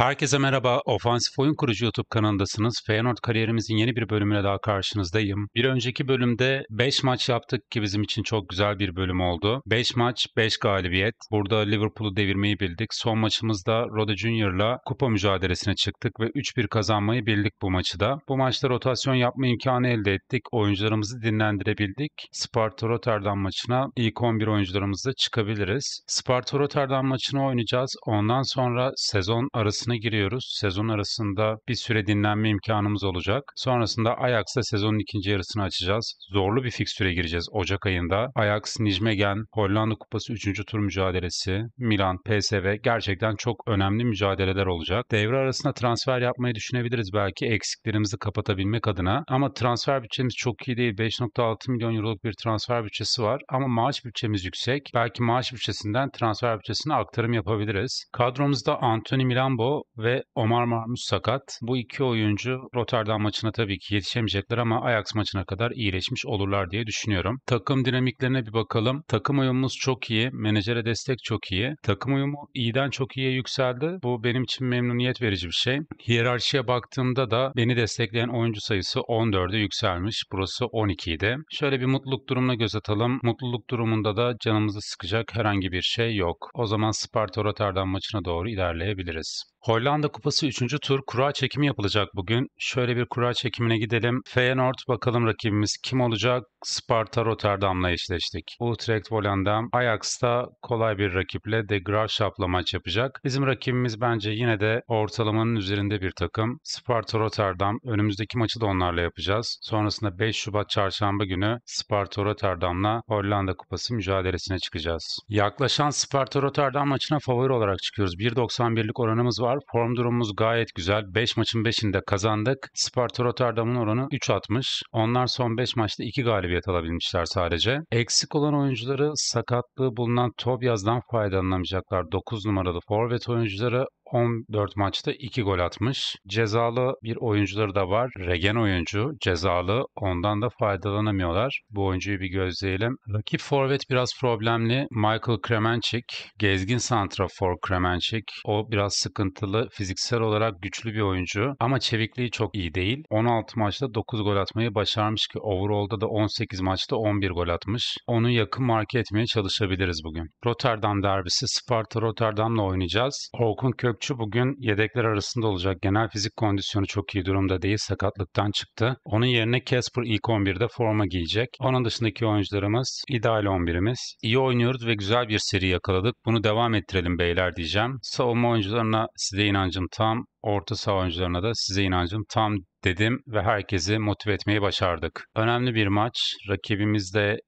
Herkese merhaba. Ofansif Oyun Kurucu YouTube kanalındasınız. Feyenoord kariyerimizin yeni bir bölümüne daha karşınızdayım. Bir önceki bölümde 5 maç yaptık ki bizim için çok güzel bir bölüm oldu. 5 maç, 5 galibiyet. Burada Liverpool'u devirmeyi bildik. Son maçımızda Roda Junior'la kupa mücadelesine çıktık ve 3-1 kazanmayı bildik bu maçı da. Bu maçta rotasyon yapma imkanı elde ettik. Oyuncularımızı dinlendirebildik. Sparta Rotterdam maçına ilk 11 oyuncularımızla çıkabiliriz. Sparta Rotterdam maçını oynayacağız. Ondan sonra sezon arasında arasına giriyoruz. Sezon arasında bir süre dinlenme imkanımız olacak. Sonrasında Ajax'la sezonun ikinci yarısını açacağız. Zorlu bir fikstüre gireceğiz Ocak ayında. Ajax, Nijmegen, Hollanda Kupası 3. tur mücadelesi, Milan, PSV gerçekten çok önemli mücadeleler olacak. Devre arasında transfer yapmayı düşünebiliriz belki eksiklerimizi kapatabilmek adına. Ama transfer bütçemiz çok iyi değil. 5.6 milyon euroluk bir transfer bütçesi var. Ama maaş bütçemiz yüksek. Belki maaş bütçesinden transfer bütçesine aktarım yapabiliriz. Kadromuzda Anthony Milambo ve Omar Marmus sakat. Bu iki oyuncu Rotterdam maçına tabii ki yetişemeyecekler ama Ajax maçına kadar iyileşmiş olurlar diye düşünüyorum. Takım dinamiklerine bir bakalım. Takım uyumumuz çok iyi. Menajere destek çok iyi. Takım uyumu iyiden çok iyiye yükseldi. Bu benim için memnuniyet verici bir şey. Hiyerarşiye baktığımda da beni destekleyen oyuncu sayısı 14'e yükselmiş. Burası 12 idi. Şöyle bir mutluluk durumuna göz atalım. Mutluluk durumunda da canımızı sıkacak herhangi bir şey yok. O zaman Sparta Rotterdam maçına doğru ilerleyebiliriz. Hollanda Kupası 3. tur kura çekimi yapılacak bugün. Şöyle bir kura çekimine gidelim. Feyenoord bakalım rakibimiz kim olacak? Sparta Rotterdam'la eşleştik. Utrecht Volendam Ajax'ta kolay bir rakiple De Graafschap'la maç yapacak. Bizim rakibimiz bence yine de ortalamanın üzerinde bir takım. Sparta Rotterdam önümüzdeki maçı da onlarla yapacağız. Sonrasında 5 Şubat çarşamba günü Sparta Rotterdam'la Hollanda Kupası mücadelesine çıkacağız. Yaklaşan Sparta Rotterdam maçına favori olarak çıkıyoruz. 1.91'lik oranımız var var. Form durumumuz gayet güzel. 5 maçın 5'inde kazandık. Sparta Rotterdam'ın oranı 3.60. Onlar son 5 maçta 2 galibiyet alabilmişler sadece. Eksik olan oyuncuları sakatlığı bulunan Tobias'dan faydalanamayacaklar. 9 numaralı forvet oyuncuları 14 maçta 2 gol atmış. Cezalı bir oyuncuları da var. Regen oyuncu cezalı. Ondan da faydalanamıyorlar. Bu oyuncuyu bir gözleyelim. Rakip forvet biraz problemli. Michael Kremençik. Gezgin santrafor Kremençik. O biraz sıkıntılı. Fiziksel olarak güçlü bir oyuncu. Ama çevikliği çok iyi değil. 16 maçta 9 gol atmayı başarmış ki overall'da da 18 maçta 11 gol atmış. Onu yakın marke etmeye çalışabiliriz bugün. Rotterdam derbisi Sparta Rotterdam'la oynayacağız. Orkun Kök Gökçe bugün yedekler arasında olacak. Genel fizik kondisyonu çok iyi durumda değil. Sakatlıktan çıktı. Onun yerine Casper ilk 11'de forma giyecek. Onun dışındaki oyuncularımız ideal 11'imiz. İyi oynuyoruz ve güzel bir seri yakaladık. Bunu devam ettirelim beyler diyeceğim. Savunma oyuncularına size inancım tam. Orta saha oyuncularına da size inancım tam dedim ve herkesi motive etmeyi başardık. Önemli bir maç. Rakibimiz de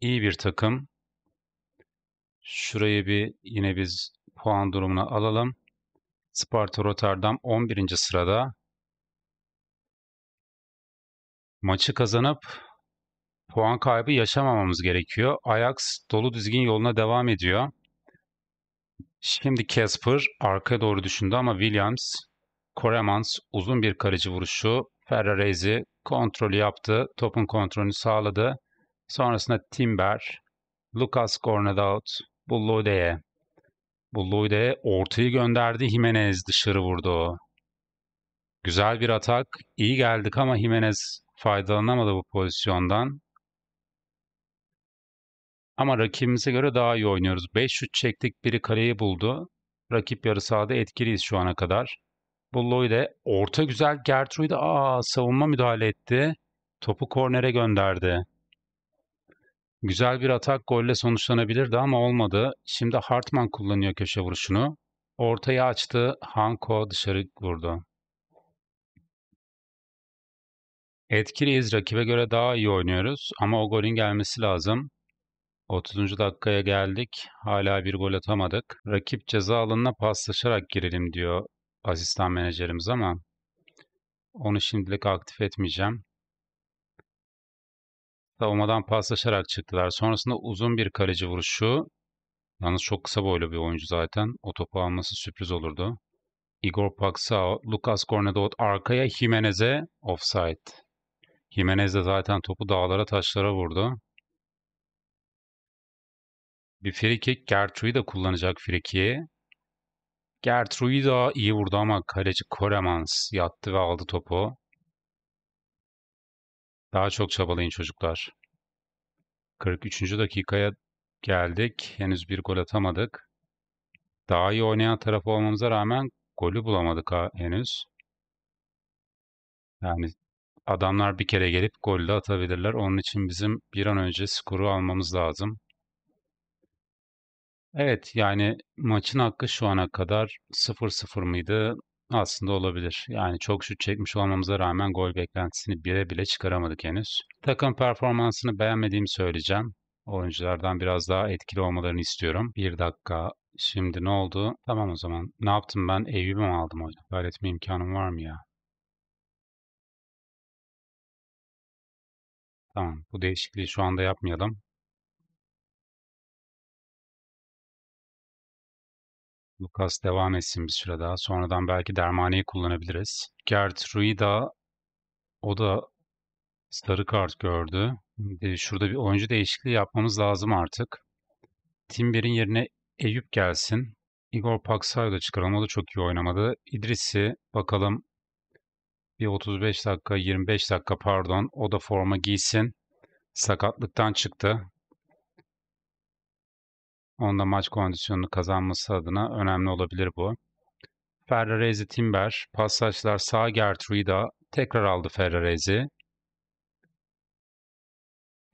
iyi bir takım. Şurayı bir yine biz puan durumuna alalım. Sparta Rotterdam 11. sırada. Maçı kazanıp puan kaybı yaşamamamız gerekiyor. Ajax dolu düzgün yoluna devam ediyor. Şimdi Casper arkaya doğru düşündü ama Williams, Koremans uzun bir karıcı vuruşu. Ferraresi kontrolü yaptı. Topun kontrolünü sağladı. Sonrasında Timber, Lucas Gornadout, Bullodeye Bulluide ortayı gönderdi. Jimenez dışarı vurdu. Güzel bir atak. İyi geldik ama Jimenez faydalanamadı bu pozisyondan. Ama rakibimize göre daha iyi oynuyoruz. 5 şut çektik, biri kaleyi buldu. Rakip yarı sahada etkiliyiz şu ana kadar. Bulloy'de orta güzel Gertrude aa savunma müdahale etti. Topu kornere gönderdi. Güzel bir atak golle sonuçlanabilirdi ama olmadı. Şimdi Hartman kullanıyor köşe vuruşunu. Ortayı açtı. Hanko dışarı vurdu. Etkiliyiz. Rakibe göre daha iyi oynuyoruz. Ama o golün gelmesi lazım. 30. dakikaya geldik. Hala bir gol atamadık. Rakip ceza alanına paslaşarak girelim diyor asistan menajerimiz ama onu şimdilik aktif etmeyeceğim. Savunmadan paslaşarak çıktılar. Sonrasında uzun bir kaleci vuruşu. Yalnız çok kısa boylu bir oyuncu zaten. O topu alması sürpriz olurdu. Igor Paksao, Lucas Gornadot arkaya Jimenez'e offside. Jimenez de zaten topu dağlara taşlara vurdu. Bir free kick Gertrude'yi de kullanacak free kick'i. Gertrude iyi vurdu ama kaleci Koremans yattı ve aldı topu. Daha çok çabalayın çocuklar. 43. dakikaya geldik. Henüz bir gol atamadık. Daha iyi oynayan taraf olmamıza rağmen golü bulamadık henüz. Yani adamlar bir kere gelip golü de atabilirler. Onun için bizim bir an önce skoru almamız lazım. Evet yani maçın hakkı şu ana kadar 0-0 mıydı? Aslında olabilir. Yani çok şut çekmiş olmamıza rağmen gol beklentisini bire bile çıkaramadık henüz. Takım performansını beğenmediğimi söyleyeceğim. Oyunculardan biraz daha etkili olmalarını istiyorum. Bir dakika. Şimdi ne oldu? Tamam o zaman. Ne yaptım ben? Evimi mi aldım oyunu? Müdahale etme imkanım var mı ya? Tamam. Bu değişikliği şu anda yapmayalım. Lucas devam etsin bir süre daha. Sonradan belki Dermane'yi kullanabiliriz. Gert Ruida o da sarı kart gördü. şurada bir oyuncu değişikliği yapmamız lazım artık. Timber'in yerine Eyüp gelsin. Igor Paksayo da çıkaralım. O da çok iyi oynamadı. İdris'i bakalım bir 35 dakika 25 dakika pardon o da forma giysin. Sakatlıktan çıktı. Onda maç kondisyonunu kazanması adına önemli olabilir bu. Ferraresi Timber, pasajlar sağ Gertrude'a tekrar aldı Ferraresi.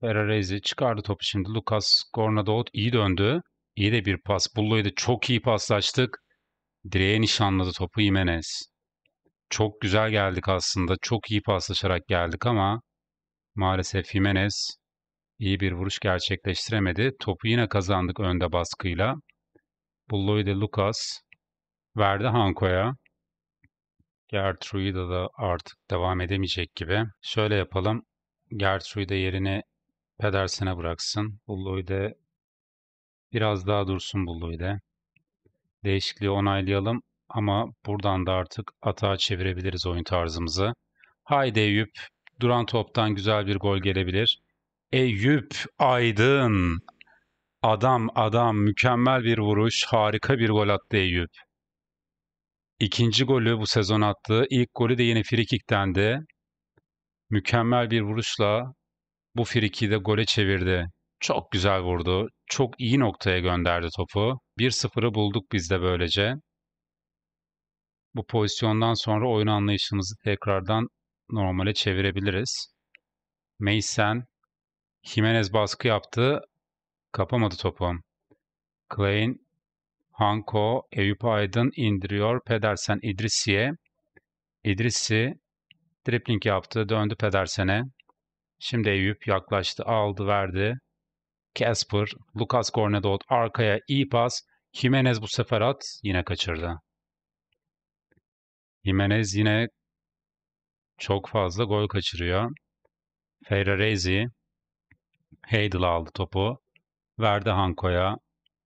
Ferraresi çıkardı topu şimdi. Lucas Gornadoğut iyi döndü. İyi de bir pas. Bullo'ydu. Çok iyi paslaştık. Direğe nişanladı topu Jimenez. Çok güzel geldik aslında. Çok iyi paslaşarak geldik ama maalesef Jimenez iyi bir vuruş gerçekleştiremedi. Topu yine kazandık önde baskıyla. Bulloy de Lucas verdi Hanko'ya. Gertrude'a da artık devam edemeyecek gibi. Şöyle yapalım. Gertrude yerini Pedersen'e bıraksın. Bulloy de biraz daha dursun Bulloy de. Değişikliği onaylayalım ama buradan da artık atağa çevirebiliriz oyun tarzımızı. Haydi Eyüp. Duran toptan güzel bir gol gelebilir. Eyüp Aydın. Adam adam mükemmel bir vuruş, harika bir gol attı Eyüp. İkinci golü bu sezon attı. İlk golü de yine de. Mükemmel bir vuruşla bu frikiyi de gole çevirdi. Çok güzel vurdu. Çok iyi noktaya gönderdi topu. 1-0'ı bulduk biz de böylece. Bu pozisyondan sonra oyun anlayışımızı tekrardan normale çevirebiliriz. Meysen Jimenez baskı yaptı. Kapamadı topu. Klein, Hanko, Eyüp Aydın indiriyor. Pedersen İdrisi'ye. İdrisi dripling yaptı. Döndü Pedersen'e. Şimdi Eyüp yaklaştı. Aldı verdi. Casper, Lucas Gornedot arkaya iyi pas. Jimenez bu sefer at. Yine kaçırdı. Jimenez yine çok fazla gol kaçırıyor. Ferrarezi. Heydel aldı topu. Verdi Hanko'ya.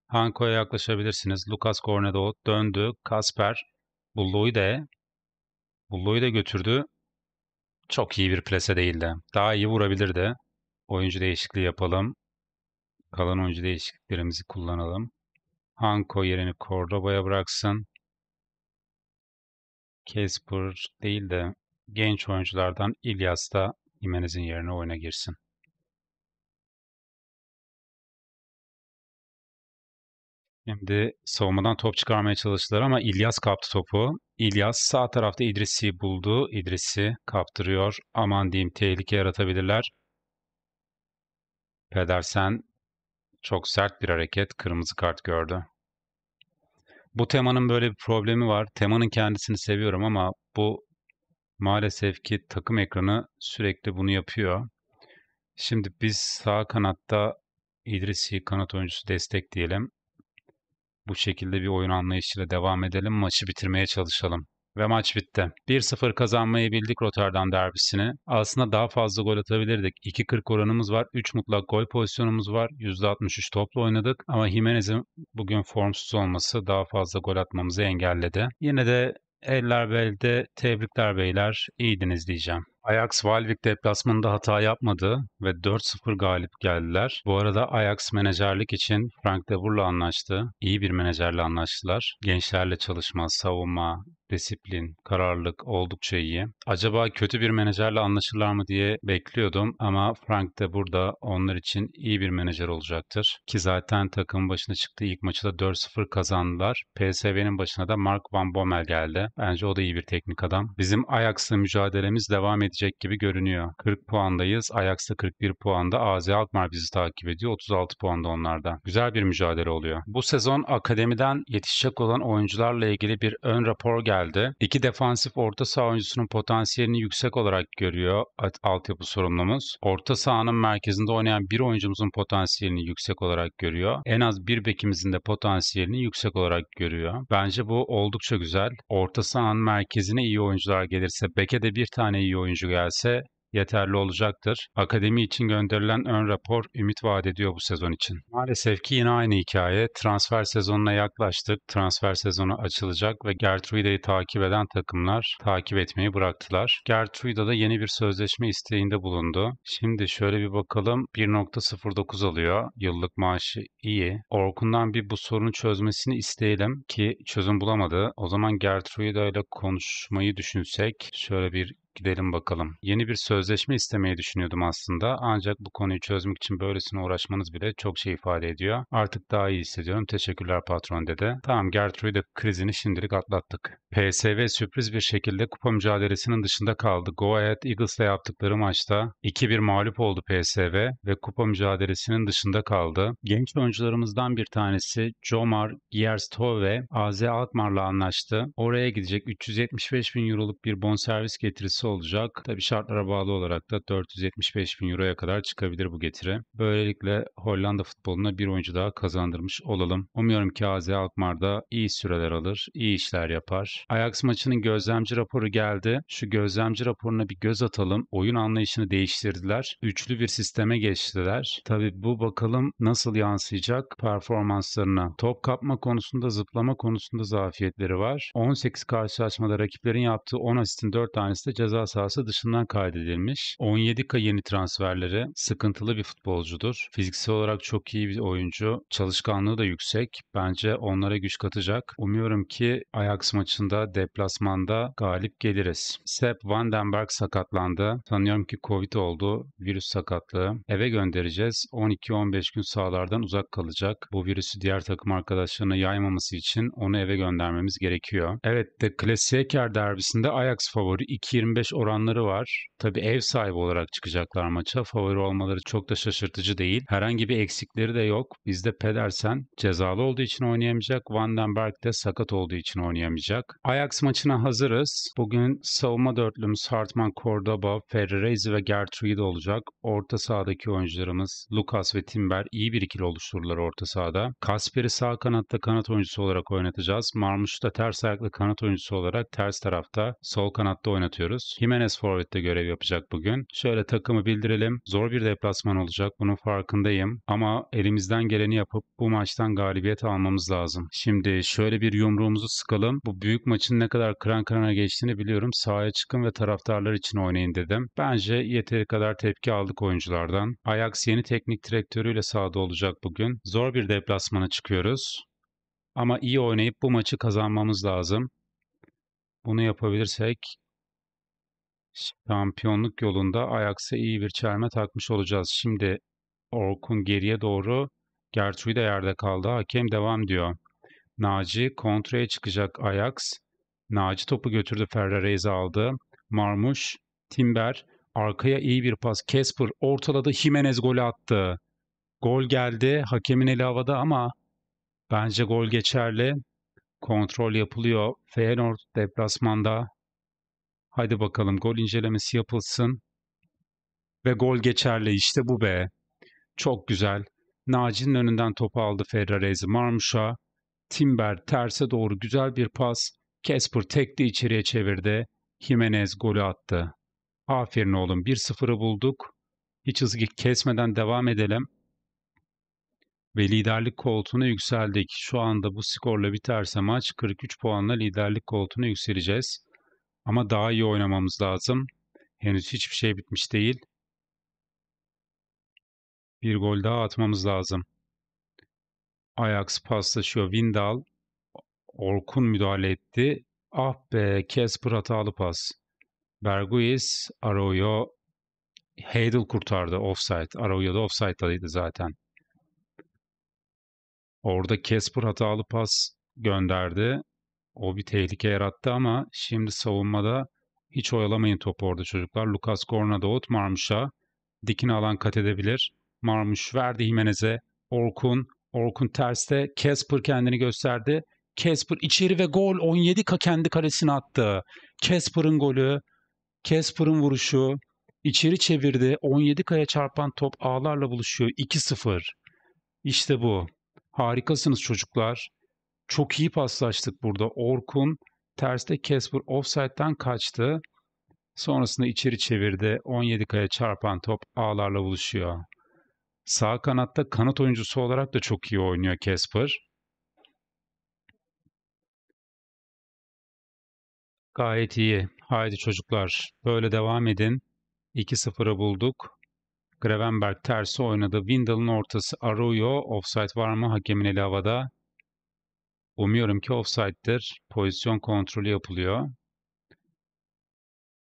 Hanko'ya yaklaşabilirsiniz. Lucas Cornedo döndü. Kasper. Bullu'yu da Bullu'yu da götürdü. Çok iyi bir plase değildi. Daha iyi vurabilirdi. Oyuncu değişikliği yapalım. Kalan oyuncu değişikliklerimizi kullanalım. Hanko yerini Cordoba'ya bıraksın. Casper değil de genç oyunculardan İlyas da İmenizin yerine oyuna girsin. Şimdi savunmadan top çıkarmaya çalıştılar ama İlyas kaptı topu. İlyas sağ tarafta İdris'i buldu. İdris'i kaptırıyor. Aman diyeyim tehlike yaratabilirler. Pedersen çok sert bir hareket kırmızı kart gördü. Bu temanın böyle bir problemi var. Temanın kendisini seviyorum ama bu maalesef ki takım ekranı sürekli bunu yapıyor. Şimdi biz sağ kanatta İdris'i kanat oyuncusu destekleyelim. Bu şekilde bir oyun anlayışıyla devam edelim, maçı bitirmeye çalışalım. Ve maç bitti. 1-0 kazanmayı bildik Rotterdam derbisini. Aslında daha fazla gol atabilirdik. 2-40 oranımız var. 3 mutlak gol pozisyonumuz var. %63 topla oynadık. Ama Jimenez'in bugün formsuz olması daha fazla gol atmamızı engelledi. Yine de eller belde, tebrikler beyler. İyiydiniz diyeceğim. Ajax Valvik deplasmanında hata yapmadı ve 4-0 galip geldiler. Bu arada Ajax menajerlik için Frank de Boer'la anlaştı. İyi bir menajerle anlaştılar. Gençlerle çalışma, savunma, disiplin, kararlılık oldukça iyi. Acaba kötü bir menajerle anlaşırlar mı diye bekliyordum ama Frank de burada onlar için iyi bir menajer olacaktır. Ki zaten takımın başına çıktığı ilk maçı da 4-0 kazandılar. PSV'nin başına da Mark Van Bommel geldi. Bence o da iyi bir teknik adam. Bizim Ajax'la mücadelemiz devam edecek gibi görünüyor. 40 puandayız. Ajax'ta 41 puanda. AZ Alkmaar bizi takip ediyor. 36 puanda onlarda. Güzel bir mücadele oluyor. Bu sezon akademiden yetişecek olan oyuncularla ilgili bir ön rapor geldi yükseldi. İki defansif orta saha oyuncusunun potansiyelini yüksek olarak görüyor altyapı sorumlumuz. Orta sahanın merkezinde oynayan bir oyuncumuzun potansiyelini yüksek olarak görüyor. En az bir bekimizin de potansiyelini yüksek olarak görüyor. Bence bu oldukça güzel. Orta sahanın merkezine iyi oyuncular gelirse, beke de bir tane iyi oyuncu gelse yeterli olacaktır. Akademi için gönderilen ön rapor ümit vaat ediyor bu sezon için. Maalesef ki yine aynı hikaye. Transfer sezonuna yaklaştık. Transfer sezonu açılacak ve Gertrude'yi takip eden takımlar takip etmeyi bıraktılar. Gertrude da yeni bir sözleşme isteğinde bulundu. Şimdi şöyle bir bakalım. 1.09 alıyor. Yıllık maaşı iyi. Orkun'dan bir bu sorunu çözmesini isteyelim ki çözüm bulamadı. O zaman Gertrude ile konuşmayı düşünsek şöyle bir Gidelim bakalım. Yeni bir sözleşme istemeyi düşünüyordum aslında. Ancak bu konuyu çözmek için böylesine uğraşmanız bile çok şey ifade ediyor. Artık daha iyi hissediyorum. Teşekkürler patron dede. Tamam Gertrude krizini şimdilik atlattık. PSV sürpriz bir şekilde kupa mücadelesinin dışında kaldı. Go Ahead Eagles'la yaptıkları maçta 2-1 mağlup oldu PSV ve kupa mücadelesinin dışında kaldı. Genç oyuncularımızdan bir tanesi Jomar Gierstove AZ Alkmaar'la anlaştı. Oraya gidecek 375 bin euroluk bir bonservis getirisi artısı olacak. Tabii şartlara bağlı olarak da 475 bin euroya kadar çıkabilir bu getire. Böylelikle Hollanda futboluna bir oyuncu daha kazandırmış olalım. Umuyorum ki AZ Alkmaar'da iyi süreler alır, iyi işler yapar. Ajax maçının gözlemci raporu geldi. Şu gözlemci raporuna bir göz atalım. Oyun anlayışını değiştirdiler. Üçlü bir sisteme geçtiler. Tabii bu bakalım nasıl yansıyacak performanslarına. Top kapma konusunda, zıplama konusunda zafiyetleri var. 18 karşılaşmada rakiplerin yaptığı 10 asistin 4 tanesi de ceza ceza sahası dışından kaydedilmiş. 17K yeni transferleri sıkıntılı bir futbolcudur. Fiziksel olarak çok iyi bir oyuncu. Çalışkanlığı da yüksek. Bence onlara güç katacak. Umuyorum ki Ajax maçında deplasmanda galip geliriz. Sepp Vandenberg sakatlandı. Sanıyorum ki Covid oldu. Virüs sakatlığı. Eve göndereceğiz. 12-15 gün sahalardan uzak kalacak. Bu virüsü diğer takım arkadaşlarına yaymaması için onu eve göndermemiz gerekiyor. Evet de Klasiker derbisinde Ajax favori 2.25 5 oranları var. Tabi ev sahibi olarak çıkacaklar maça. Favori olmaları çok da şaşırtıcı değil. Herhangi bir eksikleri de yok. Bizde Pedersen cezalı olduğu için oynayamayacak. Van den Berg de sakat olduğu için oynayamayacak. Ajax maçına hazırız. Bugün savunma dörtlümüz Hartman, Cordoba, Ferrerezi ve Gertrude olacak. Orta sahadaki oyuncularımız Lucas ve Timber iyi bir ikili oluştururlar orta sahada. Kasper'i sağ kanatta kanat oyuncusu olarak oynatacağız. Marmuş'u da ters ayaklı kanat oyuncusu olarak ters tarafta sol kanatta oynatıyoruz görüyoruz. Jimenez Forvet'te görev yapacak bugün. Şöyle takımı bildirelim. Zor bir deplasman olacak. Bunun farkındayım. Ama elimizden geleni yapıp bu maçtan galibiyet almamız lazım. Şimdi şöyle bir yumruğumuzu sıkalım. Bu büyük maçın ne kadar kıran kırana geçtiğini biliyorum. Sahaya çıkın ve taraftarlar için oynayın dedim. Bence yeteri kadar tepki aldık oyunculardan. Ajax yeni teknik direktörüyle sahada olacak bugün. Zor bir deplasmana çıkıyoruz. Ama iyi oynayıp bu maçı kazanmamız lazım. Bunu yapabilirsek şampiyonluk yolunda Ajax'a iyi bir çelme takmış olacağız. Şimdi Orkun geriye doğru Gertrude yerde kaldı. Hakem devam diyor. Naci kontraya çıkacak Ajax. Naci topu götürdü Ferrarese aldı. Marmuş, Timber arkaya iyi bir pas. Casper ortaladı. Jimenez golü attı. Gol geldi. Hakemin eli havada ama bence gol geçerli. Kontrol yapılıyor. Feyenoord deplasmanda Haydi bakalım gol incelemesi yapılsın. Ve gol geçerli işte bu be. Çok güzel. Naci'nin önünden topu aldı Ferrarese Marmuş'a. Timber terse doğru güzel bir pas. Casper tekli içeriye çevirdi. Jimenez golü attı. Aferin oğlum 1-0'ı bulduk. Hiç hızı kesmeden devam edelim. Ve liderlik koltuğuna yükseldik. Şu anda bu skorla biterse maç 43 puanla liderlik koltuğuna yükseleceğiz. Ama daha iyi oynamamız lazım. Henüz hiçbir şey bitmiş değil. Bir gol daha atmamız lazım. Ajax paslaşıyor. Windal. Orkun müdahale etti. Ah be Casper hatalı pas. Berguiz, Arroyo, Heydel kurtardı offside. Arroyo da offside'daydı zaten. Orada kesper hatalı pas gönderdi. O bir tehlike yarattı ama şimdi savunmada hiç oyalamayın topu orada çocuklar. Lucas da ot Marmuş'a dikine alan kat edebilir. Marmuş verdi Jimenez'e. Orkun, Orkun terste. Casper kendini gösterdi. Casper içeri ve gol 17 ka kendi kalesine attı. Casper'ın golü, Casper'ın vuruşu içeri çevirdi. 17 kaya çarpan top ağlarla buluşuyor. 2-0. İşte bu. Harikasınız çocuklar. Çok iyi paslaştık burada. Orkun terste Kesper offside'den kaçtı. Sonrasında içeri çevirdi. 17 kaya çarpan top ağlarla buluşuyor. Sağ kanatta kanat oyuncusu olarak da çok iyi oynuyor Kesper. Gayet iyi. Haydi çocuklar böyle devam edin. 2-0'ı bulduk. Grevenberg tersi oynadı. Windal'ın ortası Arroyo. Offside var mı? Hakemin eli havada. Umuyorum ki offside'dir. Pozisyon kontrolü yapılıyor.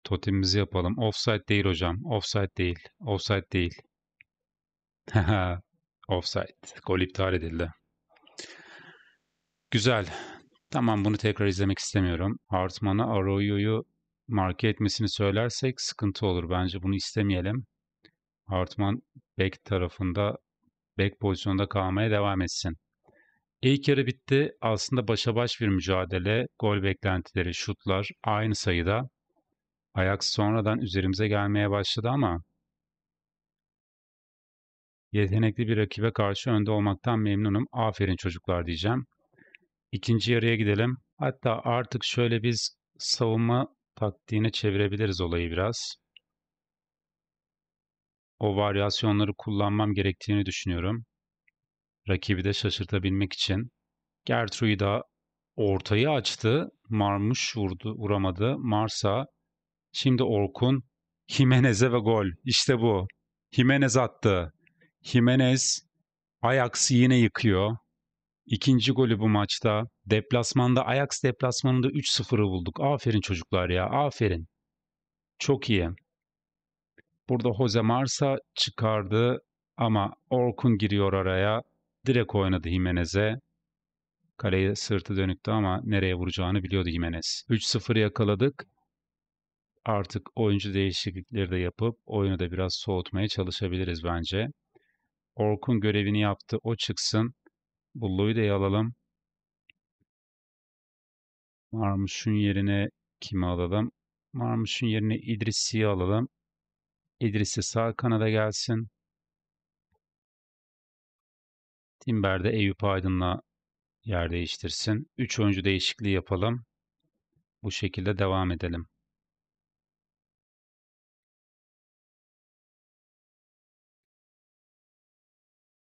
Totemimizi yapalım. Offside değil hocam. Offside değil. Offside değil. offside. Gol iptal edildi. Güzel. Tamam bunu tekrar izlemek istemiyorum. Artman'a Arroyo'yu marke etmesini söylersek sıkıntı olur. Bence bunu istemeyelim. Artman back tarafında, back pozisyonda kalmaya devam etsin. İlk yarı bitti. Aslında başa baş bir mücadele. Gol beklentileri, şutlar aynı sayıda. ayak sonradan üzerimize gelmeye başladı ama yetenekli bir rakibe karşı önde olmaktan memnunum. Aferin çocuklar diyeceğim. İkinci yarıya gidelim. Hatta artık şöyle biz savunma taktiğine çevirebiliriz olayı biraz. O varyasyonları kullanmam gerektiğini düşünüyorum rakibi de şaşırtabilmek için. Gertruida ortayı açtı. Marmuş vurdu, vuramadı. Marsa. Şimdi Orkun Jimenez'e ve gol. İşte bu. Jimenez attı. Jimenez Ajax'ı yine yıkıyor. İkinci golü bu maçta. Deplasmanda Ajax deplasmanında 3-0'ı bulduk. Aferin çocuklar ya. Aferin. Çok iyi. Burada Jose Marsa çıkardı ama Orkun giriyor araya. Direkt oynadı Jimenez'e. Kaleye sırtı dönüktü ama nereye vuracağını biliyordu Jimenez. 3-0 yakaladık. Artık oyuncu değişiklikleri de yapıp oyunu da biraz soğutmaya çalışabiliriz bence. Orkun görevini yaptı. O çıksın. Bulloyu da alalım. Marmuş'un yerine kimi alalım? Marmuş'un yerine İdrisi alalım. İdris'i sağ kanada gelsin. Timber'de Eyüp Aydın'la yer değiştirsin. 3 oyuncu değişikliği yapalım. Bu şekilde devam edelim.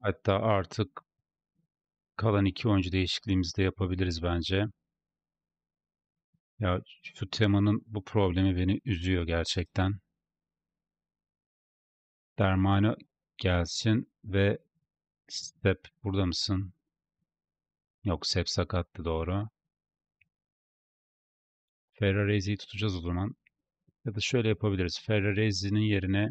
Hatta artık kalan iki oyuncu değişikliğimizi de yapabiliriz bence. Ya şu temanın bu problemi beni üzüyor gerçekten. Dermane gelsin ve Step burada mısın? Yok Step sakattı doğru. Ferrarezi'yi tutacağız o zaman. Ya da şöyle yapabiliriz. Ferrarezi'nin yerine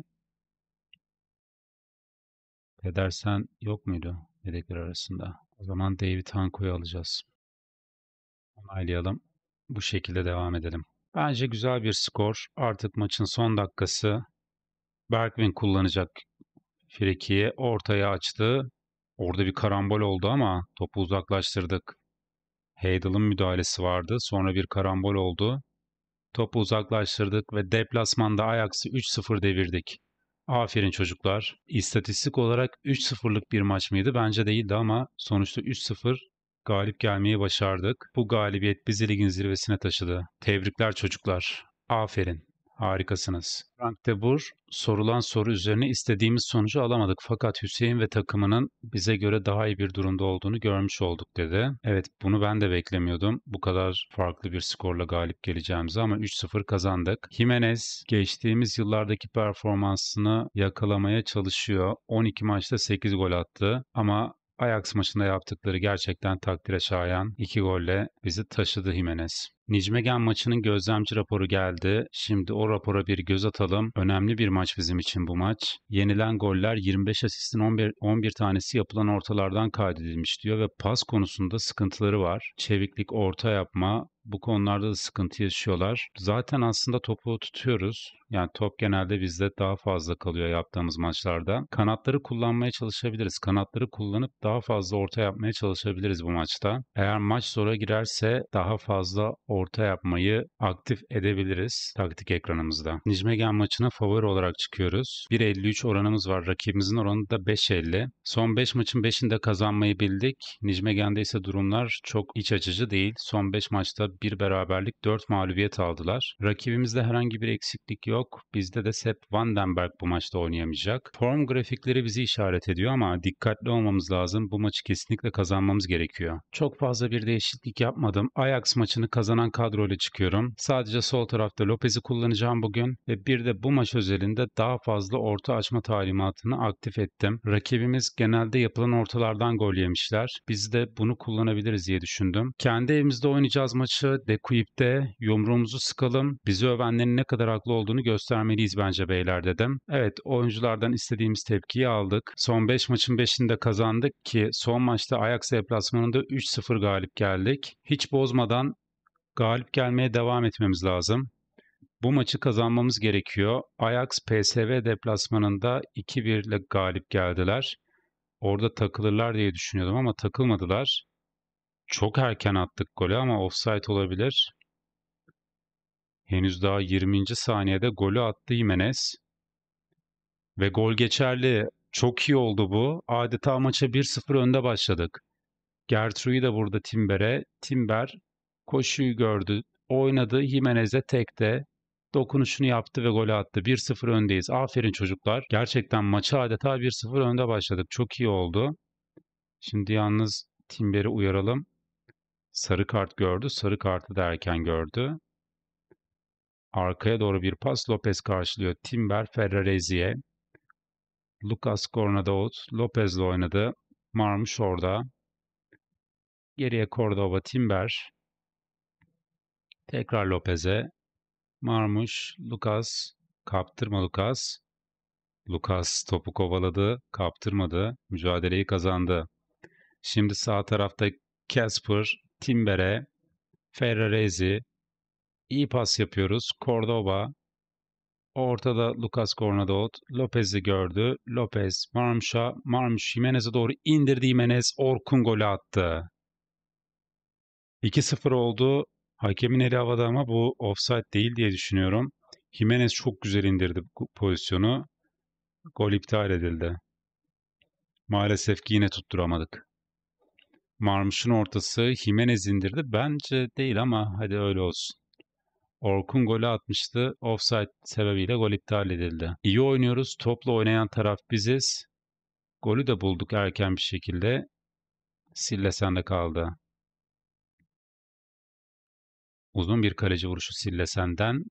Pedersen yok muydu yedekler arasında? O zaman David Hanko'yu alacağız. Onaylayalım. Bu şekilde devam edelim. Bence güzel bir skor. Artık maçın son dakikası. Bergwin kullanacak frikiyi ortaya açtı. Orada bir karambol oldu ama topu uzaklaştırdık. Heidel'ın müdahalesi vardı. Sonra bir karambol oldu. Topu uzaklaştırdık ve deplasmanda Ajax'ı 3-0 devirdik. Aferin çocuklar. İstatistik olarak 3-0'lık bir maç mıydı? Bence değildi ama sonuçta 3-0 galip gelmeyi başardık. Bu galibiyet bizi ligin zirvesine taşıdı. Tebrikler çocuklar. Aferin. Harikasınız. Frank de Boer sorulan soru üzerine istediğimiz sonucu alamadık fakat Hüseyin ve takımının bize göre daha iyi bir durumda olduğunu görmüş olduk dedi. Evet bunu ben de beklemiyordum. Bu kadar farklı bir skorla galip geleceğimizi ama 3-0 kazandık. Jimenez geçtiğimiz yıllardaki performansını yakalamaya çalışıyor. 12 maçta 8 gol attı ama Ajax maçında yaptıkları gerçekten takdire şayan. 2 golle bizi taşıdı Jimenez. Nijmegen maçının gözlemci raporu geldi. Şimdi o rapora bir göz atalım. Önemli bir maç bizim için bu maç. Yenilen goller 25 asistin 11, 11 tanesi yapılan ortalardan kaydedilmiş diyor ve pas konusunda sıkıntıları var. Çeviklik, orta yapma, bu konularda da sıkıntı yaşıyorlar. Zaten aslında topu tutuyoruz. Yani top genelde bizde daha fazla kalıyor yaptığımız maçlarda. Kanatları kullanmaya çalışabiliriz. Kanatları kullanıp daha fazla orta yapmaya çalışabiliriz bu maçta. Eğer maç zora girerse daha fazla orta orta yapmayı aktif edebiliriz taktik ekranımızda. Nijmegen maçına favori olarak çıkıyoruz. 1.53 oranımız var. Rakibimizin oranı da 5.50. Son 5 maçın 5'ini kazanmayı bildik. Nijmegen'de ise durumlar çok iç açıcı değil. Son 5 maçta bir beraberlik 4 mağlubiyet aldılar. Rakibimizde herhangi bir eksiklik yok. Bizde de Sepp Vandenberg bu maçta oynayamayacak. Form grafikleri bizi işaret ediyor ama dikkatli olmamız lazım. Bu maçı kesinlikle kazanmamız gerekiyor. Çok fazla bir değişiklik yapmadım. Ajax maçını kazanan hemen kadroyla çıkıyorum. Sadece sol tarafta Lopez'i kullanacağım bugün ve bir de bu maç özelinde daha fazla orta açma talimatını aktif ettim. Rakibimiz genelde yapılan ortalardan gol yemişler. Biz de bunu kullanabiliriz diye düşündüm. Kendi evimizde oynayacağız maçı. Dekuip'te yumruğumuzu sıkalım. Bizi övenlerin ne kadar haklı olduğunu göstermeliyiz bence beyler dedim. Evet oyunculardan istediğimiz tepkiyi aldık. Son 5 maçın 5'ini kazandık ki son maçta Ajax deplasmanında 3-0 galip geldik. Hiç bozmadan galip gelmeye devam etmemiz lazım. Bu maçı kazanmamız gerekiyor. Ajax PSV deplasmanında 2-1 ile galip geldiler. Orada takılırlar diye düşünüyordum ama takılmadılar. Çok erken attık golü ama offside olabilir. Henüz daha 20. saniyede golü attı Jimenez. Ve gol geçerli. Çok iyi oldu bu. Adeta maça 1-0 önde başladık. Gertrude'yi de burada Timber'e. Timber koşuyu gördü, oynadı, Jimenez'e tekte dokunuşunu yaptı ve golü attı. 1-0 öndeyiz. Aferin çocuklar. Gerçekten maçı adeta 1-0 önde başladık. Çok iyi oldu. Şimdi yalnız Timber'i uyaralım. Sarı kart gördü. Sarı kartı da erken gördü. Arkaya doğru bir pas Lopez karşılıyor. Timber Ferrarezi'ye. Lucas Cornadaut Lopez'le oynadı. Marmuş orada. Geriye Cordova Timber. Tekrar Lopez'e. Marmuş, Lucas, kaptırma Lucas. Lucas topu kovaladı, kaptırmadı, mücadeleyi kazandı. Şimdi sağ tarafta Casper, Timber'e, Ferrarezi, İyi pas yapıyoruz. Cordoba. Ortada Lucas Cornadot. Lopez'i gördü. Lopez, Marmuş'a, Marmuş Jimenez'e doğru indirdi Jimenez. Orkun golü attı. 2-0 oldu. Hakemin eli havada ama bu offside değil diye düşünüyorum. Jimenez çok güzel indirdi pozisyonu. Gol iptal edildi. Maalesef ki yine tutturamadık. Marmuş'un ortası Jimenez indirdi. Bence değil ama hadi öyle olsun. Orkun golü atmıştı. Offside sebebiyle gol iptal edildi. İyi oynuyoruz. Topla oynayan taraf biziz. Golü de bulduk erken bir şekilde. Sille sende kaldı. Uzun bir kaleci vuruşu Sillesen'den.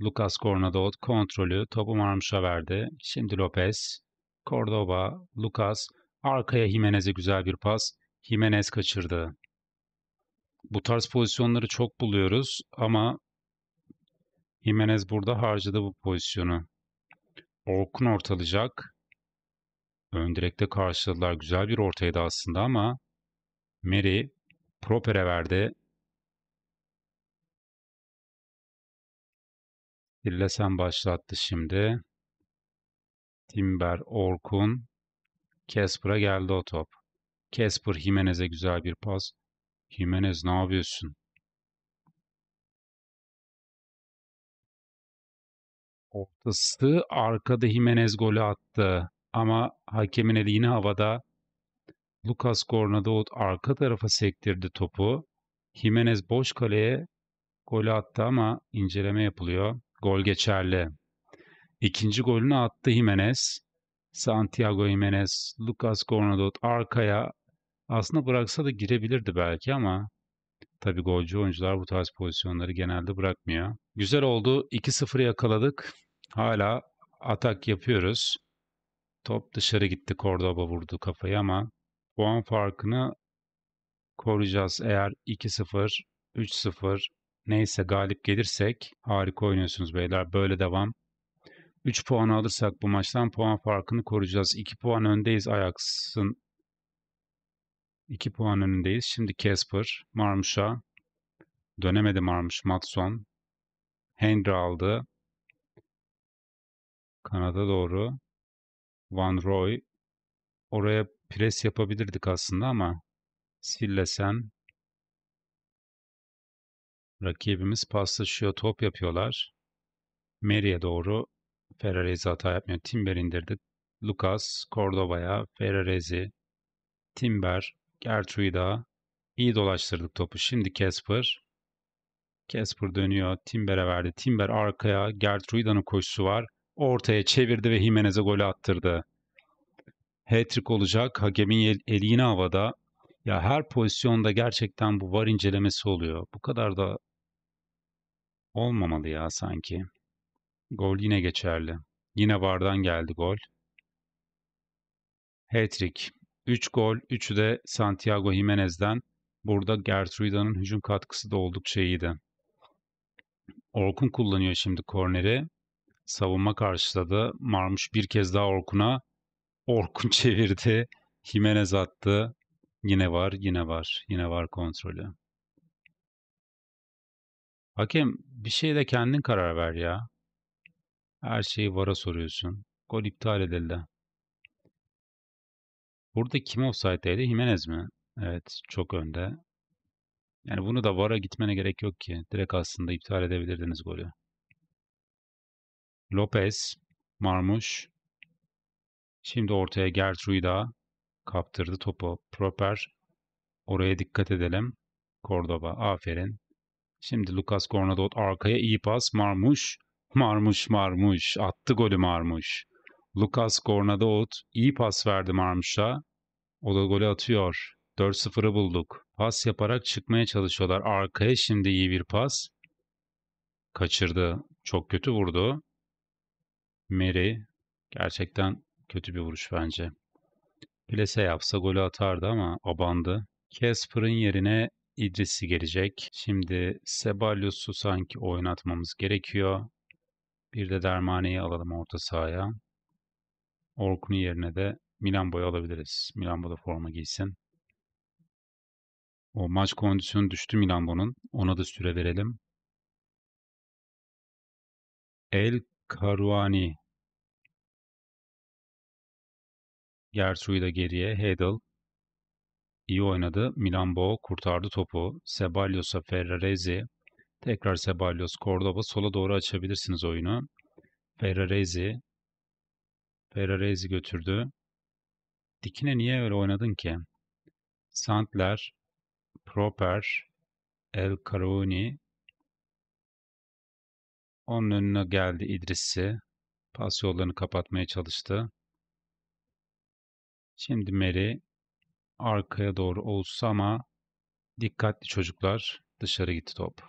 Lucas Cornado kontrolü topu Marmuş'a verdi. Şimdi Lopez, Cordoba, Lucas, arkaya Jimenez'e güzel bir pas. Jimenez kaçırdı. Bu tarz pozisyonları çok buluyoruz ama Jimenez burada harcadı bu pozisyonu. Orkun ortalayacak. Ön direkte karşıladılar. Güzel bir ortaydı aslında ama Meri Proper'e verdi. Hillesen başlattı şimdi. Timber, Orkun, Casper'a geldi o top. Casper Jimenez'e güzel bir pas. Jimenez ne yapıyorsun? Ortası arkada Jimenez golü attı. Ama hakemin eli yine havada. Lucas Gornadout arka tarafa sektirdi topu. Jimenez boş kaleye golü attı ama inceleme yapılıyor. Gol geçerli. İkinci golünü attı Jimenez. Santiago Jimenez, Lucas Gornadot arkaya aslında bıraksa da girebilirdi belki ama tabi golcü oyuncular bu tarz pozisyonları genelde bırakmıyor. Güzel oldu. 2-0 yakaladık. Hala atak yapıyoruz. Top dışarı gitti. Cordoba vurdu kafayı ama puan farkını koruyacağız. Eğer 2-0, 3-0, Neyse galip gelirsek harika oynuyorsunuz beyler. Böyle devam. 3 puan alırsak bu maçtan puan farkını koruyacağız. 2 puan öndeyiz Ajax'ın. 2 puan önündeyiz. Şimdi Casper, Marmuş'a. Dönemedi Marmuş, Matson. Hendra aldı. Kanada doğru. Van Roy. Oraya pres yapabilirdik aslında ama Sillesen Rakibimiz paslaşıyor, top yapıyorlar. Meri'ye doğru Ferrarezi hata yapmıyor. Timber indirdi. Lucas, Cordova'ya, Ferrarezi, Timber, Gertruida. iyi dolaştırdık topu. Şimdi Casper. Casper dönüyor. Timber'e verdi. Timber arkaya. Gertruida'nın koşusu var. Ortaya çevirdi ve Jimenez'e golü attırdı. Hat-trick olacak. Hakemin eli yine havada. Ya her pozisyonda gerçekten bu var incelemesi oluyor. Bu kadar da olmamalı ya sanki. Gol yine geçerli. Yine vardan geldi gol. Hattrick. 3 gol, 3'ü de Santiago Jimenez'den. Burada Gertruda'nın hücum katkısı da oldukça iyiydi. Orkun kullanıyor şimdi korneri. Savunma karşıladı. Marmuş bir kez daha Orkun'a. Orkun çevirdi. Jimenez attı. Yine var, yine var, yine var kontrolü. Hakem bir şeye kendin karar ver ya. Her şeyi VAR'a soruyorsun. Gol iptal edildi. Burada kim offside'deydi? Jimenez mi? Evet, çok önde. Yani bunu da VAR'a gitmene gerek yok ki. Direkt aslında iptal edebilirdiniz golü. Lopez, Marmuş. Şimdi ortaya Gertruida. Kaptırdı topu. Proper. Oraya dikkat edelim. Cordoba. Aferin. Şimdi Lucas Gornadot arkaya iyi pas. Marmuş. Marmuş Marmuş. Attı golü Marmuş. Lucas Gornadot iyi pas verdi Marmuş'a. O da golü atıyor. 4-0'ı bulduk. Pas yaparak çıkmaya çalışıyorlar. Arkaya şimdi iyi bir pas. Kaçırdı. Çok kötü vurdu. Meri gerçekten kötü bir vuruş bence. Plese yapsa golü atardı ama abandı. Casper'ın yerine İdris'i gelecek. Şimdi Sebalyos'u sanki oynatmamız gerekiyor. Bir de Dermane'yi alalım orta sahaya. Orkun'un yerine de Milambo'yu alabiliriz. Milambo da forma giysin. O maç kondisyonu düştü Milambo'nun. Ona da süre verelim. El Karuani Gertruida geriye, Hedel iyi oynadı. Milambo kurtardı topu. Sebalios'a Ferrarezi Tekrar Sebalios, Cordoba sola doğru açabilirsiniz oyunu. Ferrarezi Ferrarezi götürdü. Dikine niye öyle oynadın ki? Santler, Proper, El Karuni. Onun önüne geldi İdris'i. Pas yollarını kapatmaya çalıştı. Şimdi Mary arkaya doğru olsa ama dikkatli çocuklar dışarı gitti top.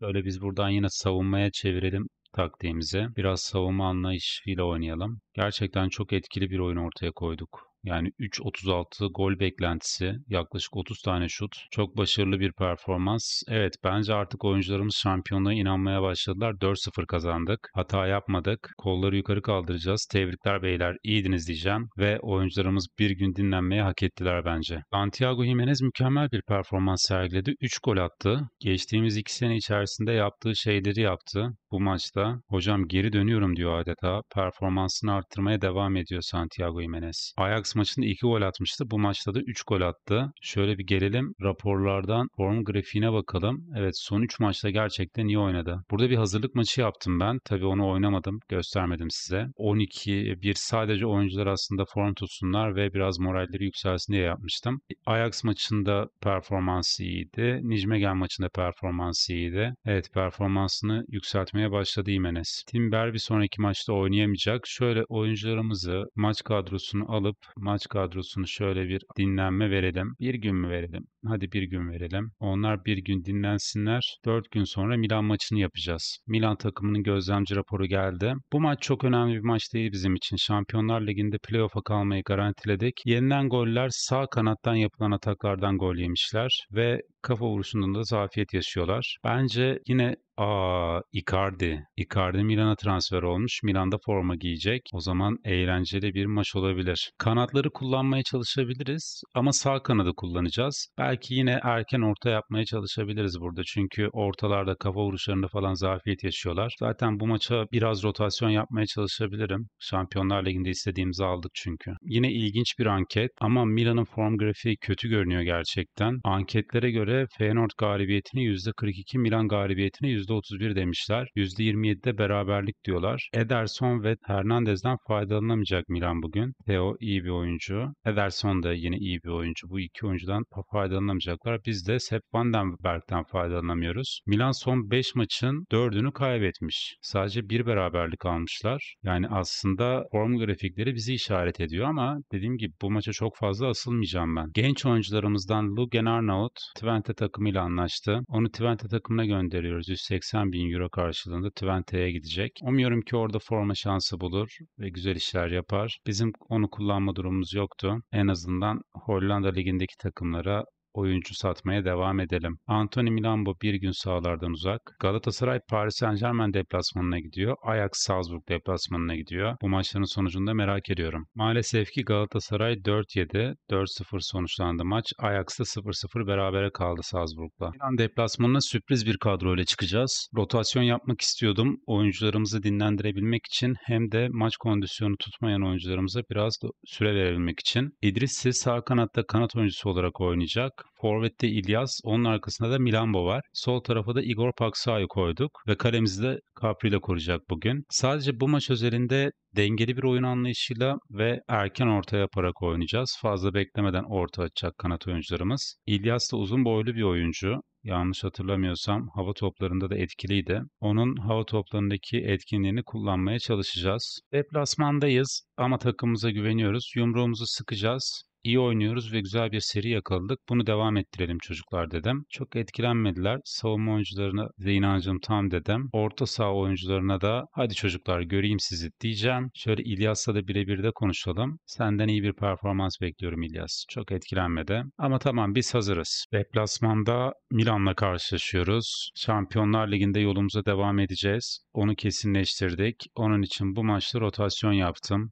Böyle biz buradan yine savunmaya çevirelim taktiğimizi. Biraz savunma anlayışıyla oynayalım. Gerçekten çok etkili bir oyun ortaya koyduk yani 3.36 gol beklentisi, yaklaşık 30 tane şut. Çok başarılı bir performans. Evet bence artık oyuncularımız şampiyonluğa inanmaya başladılar. 4-0 kazandık. Hata yapmadık. Kolları yukarı kaldıracağız. Tebrikler beyler. iyiydiniz diyeceğim ve oyuncularımız bir gün dinlenmeye hak ettiler bence. Santiago Jimenez mükemmel bir performans sergiledi. 3 gol attı. Geçtiğimiz 2 sene içerisinde yaptığı şeyleri yaptı. Bu maçta hocam geri dönüyorum diyor adeta. Performansını arttırmaya devam ediyor Santiago Jimenez. Ajax maçında 2 gol atmıştı. Bu maçta da 3 gol attı. Şöyle bir gelelim raporlardan form grafiğine bakalım. Evet son 3 maçta gerçekten iyi oynadı. Burada bir hazırlık maçı yaptım ben. Tabii onu oynamadım. Göstermedim size. 12 bir sadece oyuncular aslında form tutsunlar ve biraz moralleri yükselsin diye yapmıştım. Ajax maçında performansı iyiydi. Nijmegen maçında performansı iyiydi. Evet performansını yükseltmeye başladı Jimenez. Timber bir sonraki maçta oynayamayacak. Şöyle oyuncularımızı maç kadrosunu alıp maç kadrosunu şöyle bir dinlenme verelim. Bir gün mü verelim? Hadi bir gün verelim. Onlar bir gün dinlensinler. Dört gün sonra Milan maçını yapacağız. Milan takımının gözlemci raporu geldi. Bu maç çok önemli bir maç değil bizim için. Şampiyonlar Ligi'nde playoff'a kalmayı garantiledik. Yeniden goller sağ kanattan yapılan ataklardan gol yemişler ve kafa vuruşunda da zafiyet yaşıyorlar. Bence yine Aa Icardi. Icardi Milan'a transfer olmuş. Milan'da forma giyecek. O zaman eğlenceli bir maç olabilir. Kanatları kullanmaya çalışabiliriz ama sağ kanadı kullanacağız. Belki belki yine erken orta yapmaya çalışabiliriz burada. Çünkü ortalarda kafa vuruşlarında falan zafiyet yaşıyorlar. Zaten bu maça biraz rotasyon yapmaya çalışabilirim. Şampiyonlar Ligi'nde istediğimizi aldık çünkü. Yine ilginç bir anket ama Milan'ın form grafiği kötü görünüyor gerçekten. Anketlere göre Feyenoord galibiyetini %42, Milan galibiyetini %31 demişler. %27'de beraberlik diyorlar. Ederson ve Hernandez'den faydalanamayacak Milan bugün. Theo iyi bir oyuncu. Ederson da yine iyi bir oyuncu. Bu iki oyuncudan faydalanamayacak faydalanmayacaklar. Biz de Sepp Vandenberg'den faydalanamıyoruz. Milan son 5 maçın 4'ünü kaybetmiş. Sadece bir beraberlik almışlar. Yani aslında form grafikleri bizi işaret ediyor ama dediğim gibi bu maça çok fazla asılmayacağım ben. Genç oyuncularımızdan Lugen Arnaut Twente takımıyla anlaştı. Onu Twente takımına gönderiyoruz. 180 bin euro karşılığında Twente'ye gidecek. Umuyorum ki orada forma şansı bulur ve güzel işler yapar. Bizim onu kullanma durumumuz yoktu. En azından Hollanda ligindeki takımlara oyuncu satmaya devam edelim. Anthony Milambo bir gün sahalardan uzak. Galatasaray Paris Saint Germain deplasmanına gidiyor. Ajax Salzburg deplasmanına gidiyor. Bu maçların sonucunda merak ediyorum. Maalesef ki Galatasaray 4-7, 4-0 sonuçlandı maç. Ajax da 0-0 berabere kaldı Salzburg'la. Milan deplasmanına sürpriz bir kadro ile çıkacağız. Rotasyon yapmak istiyordum. Oyuncularımızı dinlendirebilmek için hem de maç kondisyonu tutmayan oyuncularımıza biraz süre verebilmek için. İdrissi sağ kanatta kanat oyuncusu olarak oynayacak. Forvet'te İlyas, onun arkasında da Milambo var. Sol tarafa da Igor Paksa'yı koyduk ve kalemizi de Capri ile koruyacak bugün. Sadece bu maç özelinde dengeli bir oyun anlayışıyla ve erken orta yaparak oynayacağız. Fazla beklemeden orta açacak kanat oyuncularımız. İlyas da uzun boylu bir oyuncu. Yanlış hatırlamıyorsam hava toplarında da etkiliydi. Onun hava toplarındaki etkinliğini kullanmaya çalışacağız. Deplasmandayız ama takımımıza güveniyoruz. Yumruğumuzu sıkacağız iyi oynuyoruz ve güzel bir seri yakaladık. Bunu devam ettirelim çocuklar dedim. Çok etkilenmediler. Savunma oyuncularına da inancım tam dedim. Orta saha oyuncularına da hadi çocuklar göreyim sizi diyeceğim. Şöyle İlyas'la da birebir de konuşalım. Senden iyi bir performans bekliyorum İlyas. Çok etkilenmedi. Ama tamam biz hazırız. Deplasmanda Milan'la karşılaşıyoruz. Şampiyonlar Ligi'nde yolumuza devam edeceğiz. Onu kesinleştirdik. Onun için bu maçta rotasyon yaptım.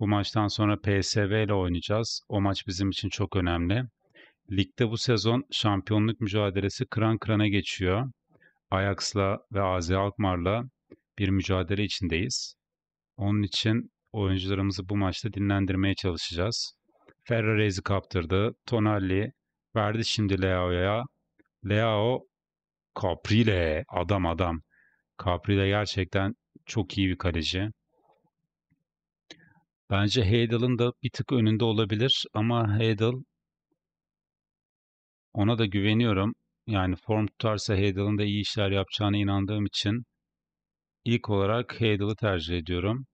Bu maçtan sonra PSV ile oynayacağız. O maç bizim için çok önemli. Ligde bu sezon şampiyonluk mücadelesi kıran kırana geçiyor. Ajax'la ve AZ Alkmaar'la bir mücadele içindeyiz. Onun için oyuncularımızı bu maçta dinlendirmeye çalışacağız. Ferrarez'i kaptırdı. Tonali verdi şimdi Leao'ya. Leao Caprile adam adam. Caprile gerçekten çok iyi bir kaleci. Bence Heidel'ın da bir tık önünde olabilir ama Heidel ona da güveniyorum. Yani form tutarsa Heidel'ın da iyi işler yapacağına inandığım için ilk olarak Heidel'ı tercih ediyorum.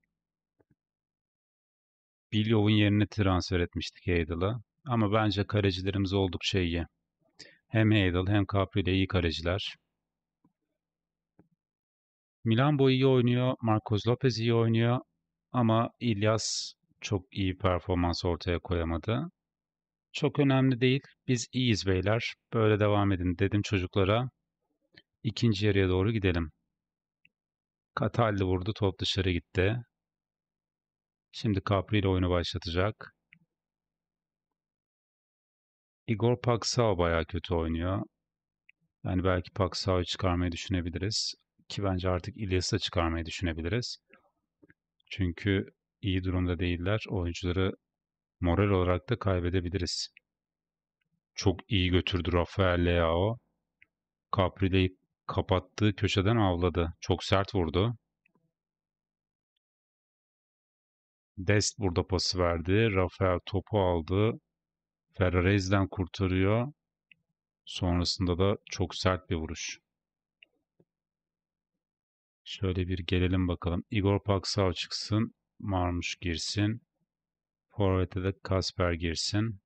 Bilyov'un yerine transfer etmiştik Heidel'ı. Ama bence kalecilerimiz oldukça iyi. Hem Heidel hem Capri ile iyi kaleciler. Milan boyu iyi oynuyor. Marcos Lopez iyi oynuyor. Ama İlyas çok iyi performans ortaya koyamadı. Çok önemli değil. Biz iyiyiz beyler. Böyle devam edin dedim çocuklara. İkinci yarıya doğru gidelim. Katalli vurdu. Top dışarı gitti. Şimdi Capri ile oyunu başlatacak. Igor Paksao bayağı kötü oynuyor. Yani belki Paksao'yu çıkarmayı düşünebiliriz. Ki bence artık İlyas'ı da çıkarmayı düşünebiliriz. Çünkü iyi durumda değiller. Oyuncuları moral olarak da kaybedebiliriz. Çok iyi götürdü Rafael Leao. Capri'yi kapattığı köşeden avladı. Çok sert vurdu. Dest burada pası verdi. Rafael topu aldı. Ferrarez'den kurtarıyor. Sonrasında da çok sert bir vuruş. Şöyle bir gelelim bakalım. Igor Paksal çıksın. Marmuş girsin. Forvet'e de Kasper girsin.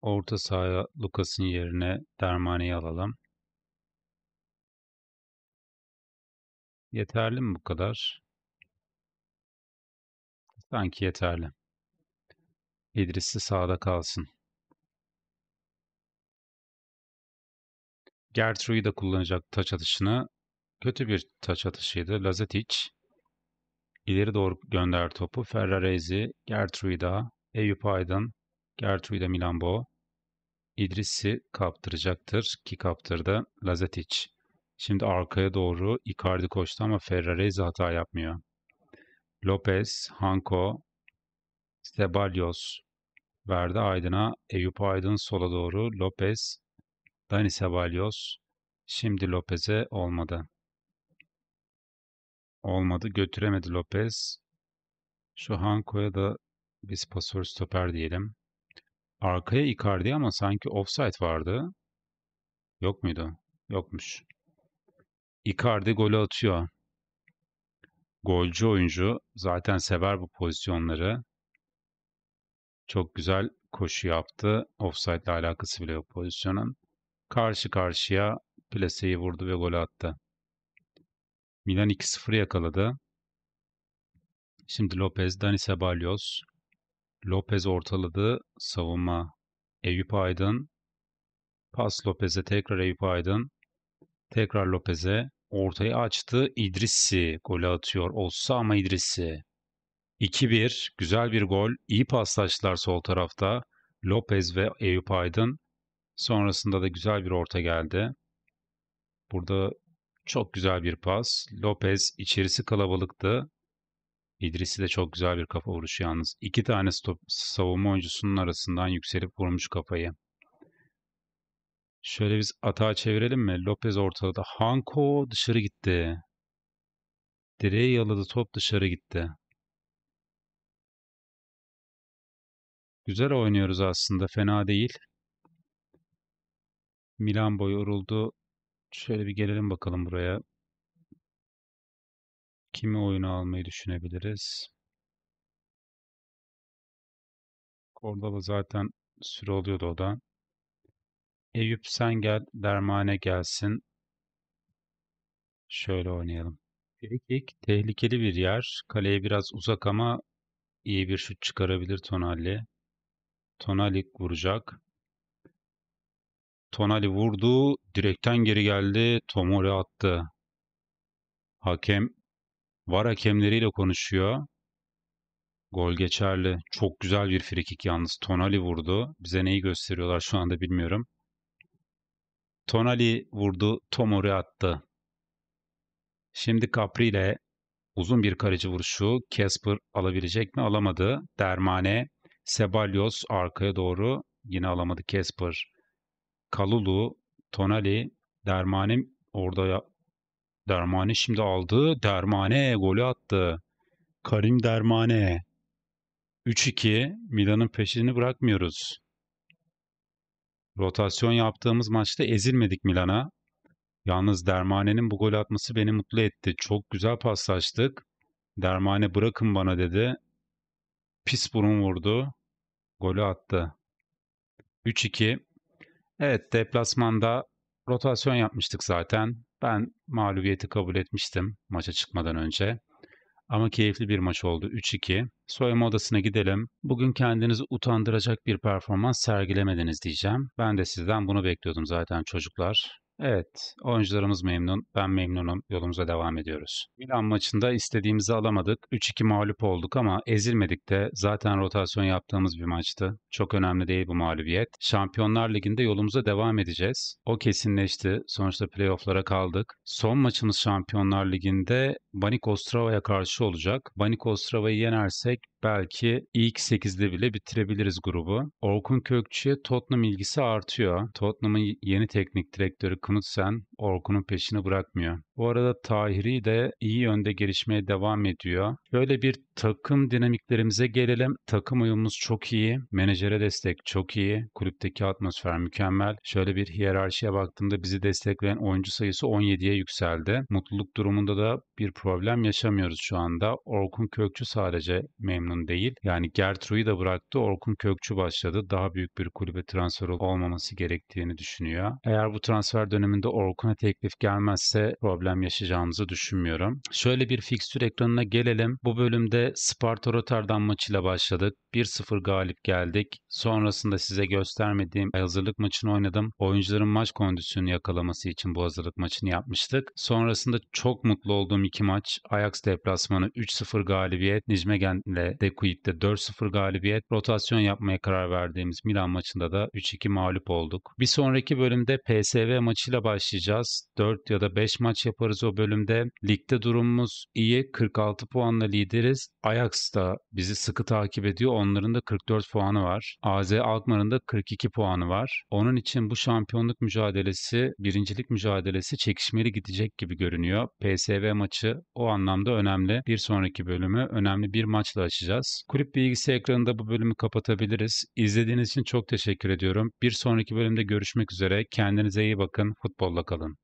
Orta sahaya Lucas'ın yerine Dermane'yi alalım. Yeterli mi bu kadar? Sanki yeterli. İdris'i sağda kalsın. Gertrude'yi de kullanacak taç atışını. Kötü bir taç atışıydı. Lazetic ileri doğru gönder topu. Ferraresi, Gertrude'a, Eyüp Aydın, Gertrude Milambo. İdris'i kaptıracaktır ki kaptırdı Lazetic. Şimdi arkaya doğru Icardi koştu ama Ferraresi hata yapmıyor. Lopez, Hanko, Sebalyos verdi Aydın'a. Eyüp Aydın sola doğru. Lopez Dani Ceballos, şimdi Lopez'e olmadı. Olmadı, götüremedi Lopez. Şu Hanko'ya da biz pasör stoper diyelim. Arkaya Icardi ama sanki offside vardı. Yok muydu? Yokmuş. Icardi golü atıyor. Golcü oyuncu zaten sever bu pozisyonları. Çok güzel koşu yaptı. Offside ile alakası bile yok pozisyonun karşı karşıya plaseyi vurdu ve gol attı. Milan 2-0 yakaladı. Şimdi Lopez, Dani Ceballos. Lopez ortaladı. Savunma Eyüp Aydın. Pas Lopez'e tekrar Eyüp Aydın. Tekrar Lopez'e. Ortayı açtı. İdrisi golü atıyor. Olsa ama İdrisi 2-1. Güzel bir gol. İyi paslaştılar sol tarafta. Lopez ve Eyüp Aydın. Sonrasında da güzel bir orta geldi. Burada çok güzel bir pas. Lopez içerisi kalabalıktı. İdris'i de çok güzel bir kafa vuruşu yalnız. İki tane stop, savunma oyuncusunun arasından yükselip vurmuş kafayı. Şöyle biz atağa çevirelim mi? Lopez ortada. Hanko dışarı gitti. Direği yaladı top dışarı gitti. Güzel oynuyoruz aslında fena değil. Milan boyu yoruldu. Şöyle bir gelelim bakalım buraya. Kimi oyunu almayı düşünebiliriz? Cordoba zaten süre oluyordu o da. Eyüp sen gel, Dermane gelsin. Şöyle oynayalım. Frikik tehlikeli bir yer. Kaleye biraz uzak ama iyi bir şut çıkarabilir Tonali. Tonali vuracak. Tonali vurdu. Direkten geri geldi. Tomori attı. Hakem var hakemleriyle konuşuyor. Gol geçerli. Çok güzel bir frikik yalnız. Tonali vurdu. Bize neyi gösteriyorlar şu anda bilmiyorum. Tonali vurdu. Tomori attı. Şimdi Capri ile uzun bir kaleci vuruşu. Casper alabilecek mi? Alamadı. Dermane. Sebalyos arkaya doğru. Yine alamadı Casper. Kalulu, Tonali, Dermane orada ya, Dermane şimdi aldı. Dermane golü attı. Karim Dermane. 3-2 Milan'ın peşini bırakmıyoruz. Rotasyon yaptığımız maçta ezilmedik Milan'a. Yalnız Dermane'nin bu gol atması beni mutlu etti. Çok güzel paslaştık. Dermane bırakın bana dedi. Pis burun vurdu. Golü attı. 3-2 Evet deplasmanda rotasyon yapmıştık zaten. Ben mağlubiyeti kabul etmiştim maça çıkmadan önce. Ama keyifli bir maç oldu 3-2. Soyunma odasına gidelim. Bugün kendinizi utandıracak bir performans sergilemediniz diyeceğim. Ben de sizden bunu bekliyordum zaten çocuklar. Evet, oyuncularımız memnun, ben memnunum. Yolumuza devam ediyoruz. Milan maçında istediğimizi alamadık. 3-2 mağlup olduk ama ezilmedik de. Zaten rotasyon yaptığımız bir maçtı. Çok önemli değil bu mağlubiyet. Şampiyonlar Ligi'nde yolumuza devam edeceğiz. O kesinleşti. Sonuçta playofflara kaldık. Son maçımız Şampiyonlar Ligi'nde Banik Ostrava'ya karşı olacak. Banik Ostrava'yı yenersek belki ilk 8'de bile bitirebiliriz grubu. Orkun Kökçü'ye Tottenham ilgisi artıyor. Tottenham'ın yeni teknik direktörü Knutsen Orkun'un peşini bırakmıyor. Bu arada Tahiri de iyi yönde gelişmeye devam ediyor. Böyle bir takım dinamiklerimize gelelim. Takım uyumumuz çok iyi. Menajere destek çok iyi. Kulüpteki atmosfer mükemmel. Şöyle bir hiyerarşiye baktığımda bizi destekleyen oyuncu sayısı 17'ye yükseldi. Mutluluk durumunda da bir problem problem yaşamıyoruz şu anda. Orkun Kökçü sadece memnun değil. Yani Gertru'yu da bıraktı. Orkun Kökçü başladı. Daha büyük bir kulübe transfer olmaması gerektiğini düşünüyor. Eğer bu transfer döneminde Orkun'a teklif gelmezse problem yaşayacağımızı düşünmüyorum. Şöyle bir fikstür ekranına gelelim. Bu bölümde Sparta Rotterdam maçıyla başladık. 1-0 galip geldik. Sonrasında size göstermediğim hazırlık maçını oynadım. Oyuncuların maç kondisyonu yakalaması için bu hazırlık maçını yapmıştık. Sonrasında çok mutlu olduğum iki maç. Ajax deplasmanı 3-0 galibiyet. Nijmegen Nijmegen'le Dekuit'te 4-0 galibiyet. Rotasyon yapmaya karar verdiğimiz Milan maçında da 3-2 mağlup olduk. Bir sonraki bölümde PSV maçıyla başlayacağız. 4 ya da 5 maç yaparız o bölümde. Ligde durumumuz iyi. 46 puanla lideriz. Ajax da bizi sıkı takip ediyor. Onların da 44 puanı var. AZ Alkmaar'ın da 42 puanı var. Onun için bu şampiyonluk mücadelesi, birincilik mücadelesi çekişmeli gidecek gibi görünüyor. PSV maçı o anlamda önemli. Bir sonraki bölümü önemli bir maçla açacağız. Kulüp bilgisi ekranında bu bölümü kapatabiliriz. İzlediğiniz için çok teşekkür ediyorum. Bir sonraki bölümde görüşmek üzere. Kendinize iyi bakın. Futbolla kalın.